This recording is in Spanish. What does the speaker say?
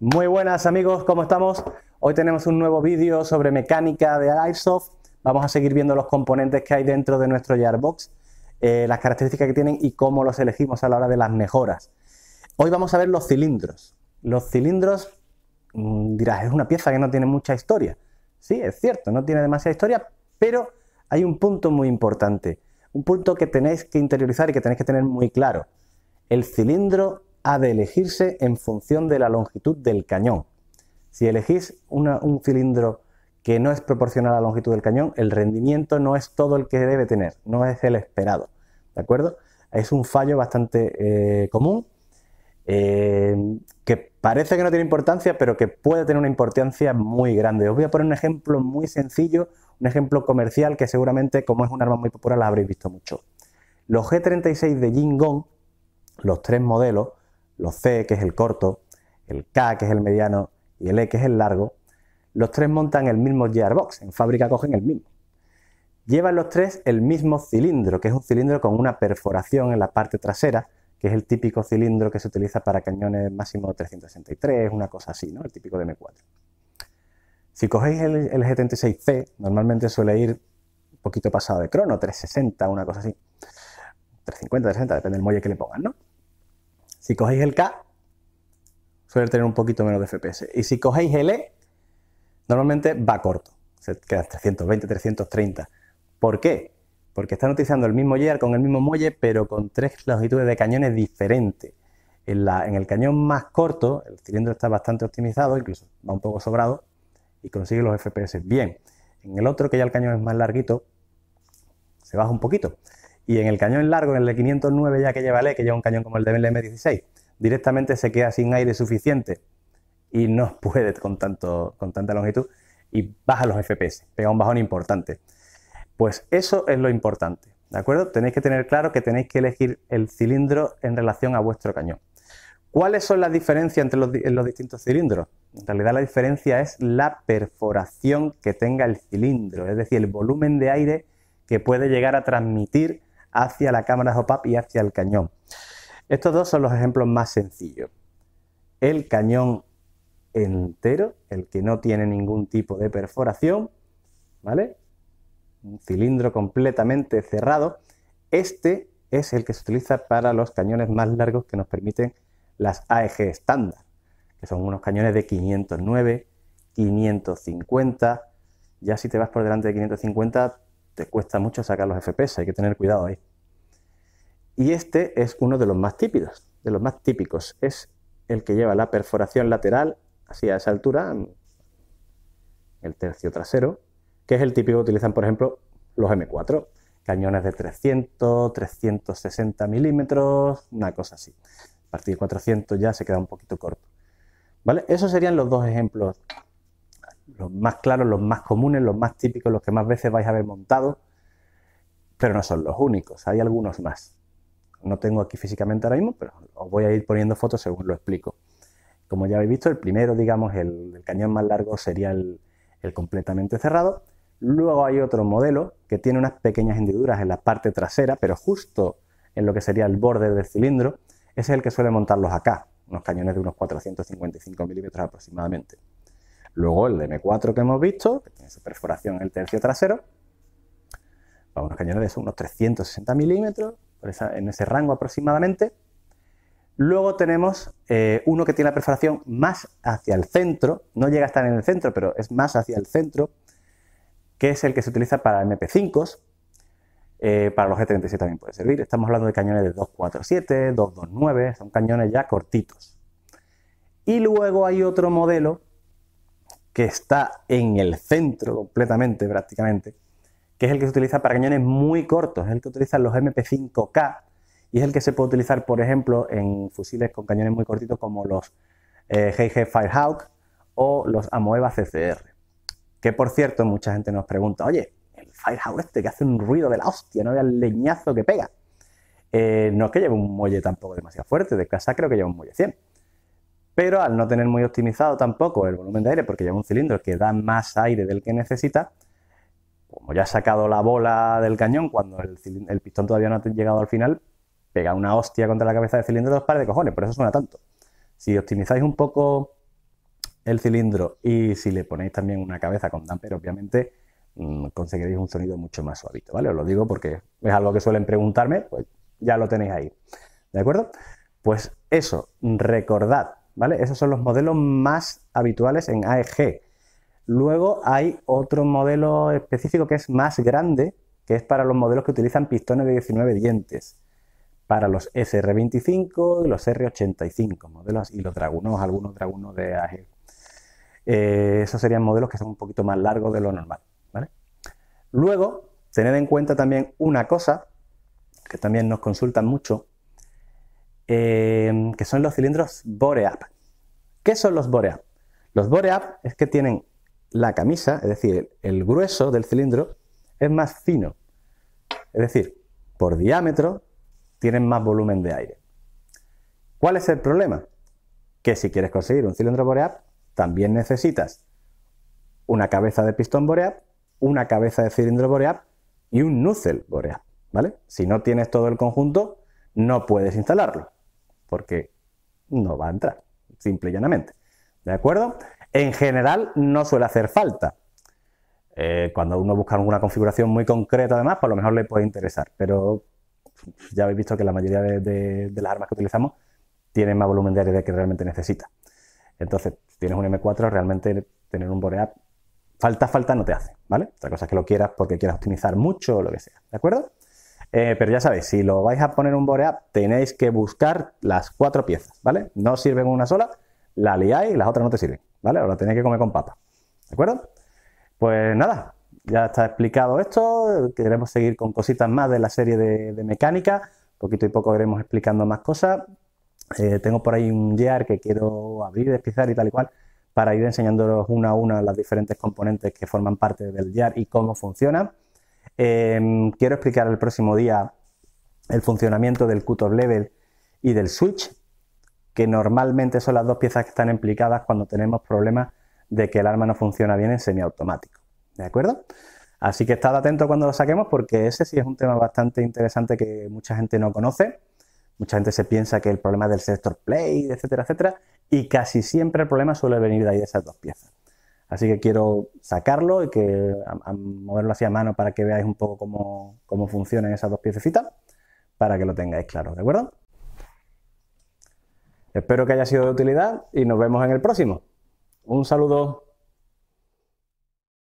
Muy buenas amigos, ¿cómo estamos? Hoy tenemos un nuevo vídeo sobre mecánica de Airsoft. Vamos a seguir viendo los componentes que hay dentro de nuestro Jarbox, eh, las características que tienen y cómo los elegimos a la hora de las mejoras. Hoy vamos a ver los cilindros. Los cilindros, mm, dirás, es una pieza que no tiene mucha historia. Sí, es cierto, no tiene demasiada historia, pero hay un punto muy importante, un punto que tenéis que interiorizar y que tenéis que tener muy claro. El cilindro ha de elegirse en función de la longitud del cañón. Si elegís un cilindro que no es proporcional a la longitud del cañón, el rendimiento no es todo el que debe tener, no es el esperado. ¿De acuerdo? Es un fallo bastante eh, común eh, que parece que no tiene importancia, pero que puede tener una importancia muy grande. Os voy a poner un ejemplo muy sencillo, un ejemplo comercial que seguramente, como es un arma muy popular, la habréis visto mucho. Los G36 de Jingong, los tres modelos, los C, que es el corto, el K, que es el mediano, y el E, que es el largo, los tres montan el mismo gearbox, en fábrica cogen el mismo. Llevan los tres el mismo cilindro, que es un cilindro con una perforación en la parte trasera, que es el típico cilindro que se utiliza para cañones máximo 363, una cosa así, ¿no? El típico de M4. Si cogéis el, G36C, normalmente suele ir un poquito pasado de crono, 360, una cosa así. 350, 360, depende del muelle que le pongan, ¿no? Si cogéis el K, suele tener un poquito menos de FPS. Y si cogéis el E, normalmente va corto. Se queda 320, 330. ¿Por qué? Porque está utilizando el mismo YAR con el mismo muelle, pero con tres longitudes de cañones diferentes. En, en el cañón más corto, el cilindro está bastante optimizado, incluso va un poco sobrado, y consigue los FPS bien. En el otro, que ya el cañón es más larguito, se baja un poquito. Y en el cañón largo, en el de 509 ya que lleva LE, que lleva un cañón como el de e M16, directamente se queda sin aire suficiente y no puede con, tanto, con tanta longitud y baja los FPS, pega un bajón importante. Pues eso es lo importante, ¿de acuerdo? Tenéis que tener claro que tenéis que elegir el cilindro en relación a vuestro cañón. ¿Cuáles son las diferencias entre los distintos cilindros? En realidad la diferencia es la perforación que tenga el cilindro, es decir, el volumen de aire que puede llegar a transmitir hacia la cámara hop-up y hacia el cañón. Estos dos son los ejemplos más sencillos. El cañón entero, el que no tiene ningún tipo de perforación, ¿vale? Un cilindro completamente cerrado. Este es el que se utiliza para los cañones más largos que nos permiten las AEG estándar, que son unos cañones de 509, 550. Ya si te vas por delante de 550 te cuesta mucho sacar los FPS, hay que tener cuidado ahí. Y este es uno de los más típicos, de los más típicos. Es el que lleva la perforación lateral, hacia a esa altura, el tercio trasero, que es el típico que utilizan, por ejemplo, los M4, cañones de 300, 360 milímetros, una cosa así. A partir de 400 ya se queda un poquito corto. ¿Vale? Esos serían los dos ejemplos los más claros, los más comunes, los más típicos, los que más veces vais a ver montados, pero no son los únicos, hay algunos más. No tengo aquí físicamente ahora mismo, pero os voy a ir poniendo fotos según lo explico. Como ya habéis visto, el primero, digamos, el, cañón más largo sería el, el completamente cerrado. Luego hay otro modelo que tiene unas pequeñas hendiduras en la parte trasera, pero justo en lo que sería el borde del cilindro, ese es el que suele montarlos acá, unos cañones de unos 455 milímetros aproximadamente. Luego el de M4 que hemos visto, que tiene su perforación en el tercio trasero, para unos cañones de unos 360 milímetros, en ese rango aproximadamente. Luego tenemos eh, uno que tiene la perforación más hacia el centro, no llega a estar en el centro, pero es más hacia el centro, que es el que se utiliza para MP5s, eh, para los G37 e también puede servir. Estamos hablando de cañones de 247, 229, son cañones ya cortitos. Y luego hay otro modelo que está en el centro completamente, prácticamente, que es el que se utiliza para cañones muy cortos, es el que utilizan los MP5K y es el que se puede utilizar, por ejemplo, en fusiles con cañones muy cortitos como los eh, GG Firehawk o los Amoeba CCR. Que por cierto, mucha gente nos pregunta, oye, el Firehawk este que hace un ruido de la hostia, no vea el leñazo que pega. Eh, no es que lleve un muelle tampoco demasiado fuerte, de casa creo que lleva un muelle 100 pero al no tener muy optimizado tampoco el volumen de aire, porque lleva un cilindro que da más aire del que necesita, como ya ha sacado la bola del cañón cuando el, pistón todavía no ha llegado al final, pega una hostia contra la cabeza del cilindro dos pares de cojones, por eso suena tanto. Si optimizáis un poco el cilindro y si le ponéis también una cabeza con damper, obviamente mm, conseguiréis un sonido mucho más suavito, ¿vale? Os lo digo porque es algo que suelen preguntarme, pues ya lo tenéis ahí. ¿De acuerdo? Pues eso, recordad esos son los modelos más habituales en AEG. Luego hay otro modelo específico que es más grande, que es para los modelos que utilizan pistones de 19 dientes, para los SR25 y los R85 modelos y los dragunos, algunos dragunos de AEG. Eh, esos serían modelos que son un poquito más largos de lo normal, Luego, tened en cuenta también una cosa, que también nos consultan mucho, Em, que son los cilindros Boreap. ¿Qué son los Boreap? Los Boreap es que tienen la camisa, es decir, el grueso del cilindro es más fino. Es decir, por diámetro tienen más volumen de aire. ¿Cuál es el problema? Que si quieres conseguir un cilindro Boreap, también necesitas una cabeza de pistón Boreap, una cabeza de cilindro Boreap y un nuzzle Boreap. ¿Vale? Si no tienes todo el conjunto, no puedes instalarlo porque no va a entrar, simple y llanamente. ¿De acuerdo? En general no suele hacer falta. Eh, cuando uno busca alguna configuración muy concreta, además, por pues lo mejor le puede interesar, pero ya habéis visto que la mayoría de, las armas que utilizamos tienen más volumen de área que realmente necesita. Entonces, tienes un M4, realmente tener un boreap, falta, falta no te hace, ¿vale? Otra cosa es que lo quieras porque quieras optimizar mucho o lo que sea, ¿de acuerdo? Eh, pero ya sabéis, si lo vais a poner un boreap, tenéis que buscar las cuatro piezas, ¿vale? No sirven una sola, la liáis y las otras no te sirven, ¿vale? O la tenéis que comer con papa, ¿de acuerdo? Pues nada, ya está explicado esto, queremos seguir con cositas más de la serie de, mecánica, poquito y poco iremos explicando más cosas. Eh, tengo por ahí un jar que quiero abrir, despizar y tal y cual, para ir enseñándolos una a una las diferentes componentes que forman parte del jar y cómo funcionan. Em, quiero explicar el próximo día el funcionamiento del cut-off Level y del Switch, que normalmente son las dos piezas que están implicadas cuando tenemos problemas de que el arma no funciona bien en semiautomático. ¿De acuerdo? Así que estad atento cuando lo saquemos porque ese sí es un tema bastante interesante que mucha gente no conoce. Mucha gente se piensa que el problema es del sector play, etcétera, etcétera, y casi siempre el problema suele venir de ahí de esas dos piezas. Así que quiero sacarlo y que moverlo hacia mano para que veáis un poco cómo, cómo funcionan esas dos piececitas, para que lo tengáis claro, ¿de acuerdo? Espero que haya sido de utilidad y nos vemos en el próximo. Un saludo.